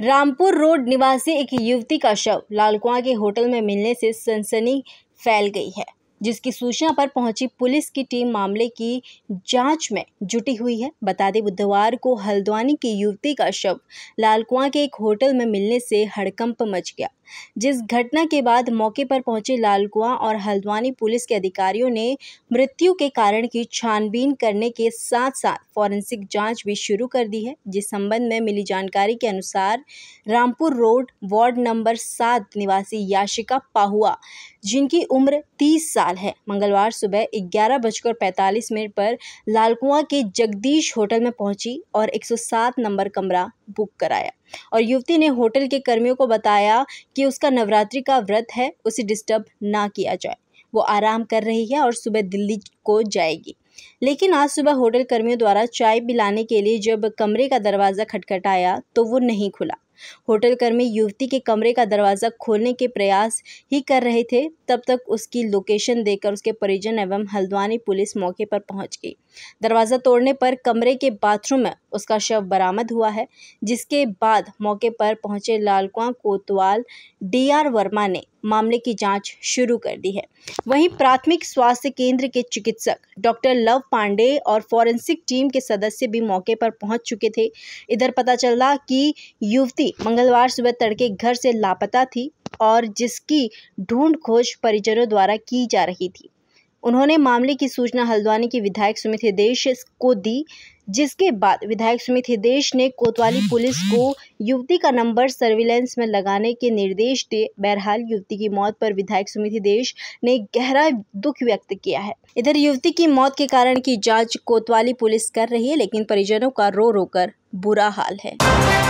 Rampur road निवासी एक युवती का शव लालकुआ के होटल में मिलने से सनसनी फैल गई है जिसकी सूचना पर पहुंची पुलिस की टीम मामले की जांच में जुटी हुई है बता दें बुधवार को हल्द्वानी की युवती का शव लालकुआ के एक होटल में मिलने से हड़कंप मच गया जिस घटना के बाद मौके पर पहुंचे लालकुआ और हल्द्वानी पुलिस के अधिकारियों ने मृत्यु के कारण की छानबीन करने के साथ साथ फॉरेंसिक जांच भी शुरू कर दी है जिस संबंध में मिली जानकारी के अनुसार रामपुर रोड वार्ड नंबर सात निवासी याशिका पाहुआ जिनकी उम्र तीस साल हड़ताल है मंगलवार सुबह ग्यारह बजकर पैंतालीस मिनट पर लालकुआ के जगदीश होटल में पहुंची और 107 नंबर कमरा बुक कराया और युवती ने होटल के कर्मियों को बताया कि उसका नवरात्रि का व्रत है उसे डिस्टर्ब ना किया जाए वो आराम कर रही है और सुबह दिल्ली को जाएगी लेकिन आज सुबह होटल कर्मियों द्वारा चाय पिलाने के लिए जब कमरे का दरवाज़ा खटखटाया तो वो नहीं खुला होटल कर्मी युवती के कमरे का दरवाज़ा खोलने के प्रयास ही कर रहे थे तब तक उसकी लोकेशन देकर उसके परिजन एवं हल्द्वानी पुलिस मौके पर पहुंच गई दरवाज़ा तोड़ने पर कमरे के बाथरूम में उसका शव बरामद हुआ है जिसके बाद मौके पर पहुंचे लालकुआ कोतवाल डीआर वर्मा ने मामले की जांच शुरू कर दी है वहीं प्राथमिक स्वास्थ्य केंद्र के चिकित्सक डॉक्टर लव पांडे और फॉरेंसिक टीम के सदस्य भी मौके पर पहुंच चुके थे इधर पता चला कि युवती मंगलवार सुबह तड़के घर से लापता थी और जिसकी ढूंढ खोज परिजनों द्वारा की जा रही थी उन्होंने मामले की सूचना हल्द्वानी के विधायक सुमित हिदेश को दी जिसके बाद विधायक सुमित हिदेश ने कोतवाली पुलिस को युवती का नंबर सर्विलेंस में लगाने के निर्देश दिए बहरहाल युवती की मौत पर विधायक सुमित हिदेश ने गहरा दुख व्यक्त किया है इधर युवती की मौत के कारण की जांच कोतवाली पुलिस कर रही है लेकिन परिजनों का रो रो कर बुरा हाल है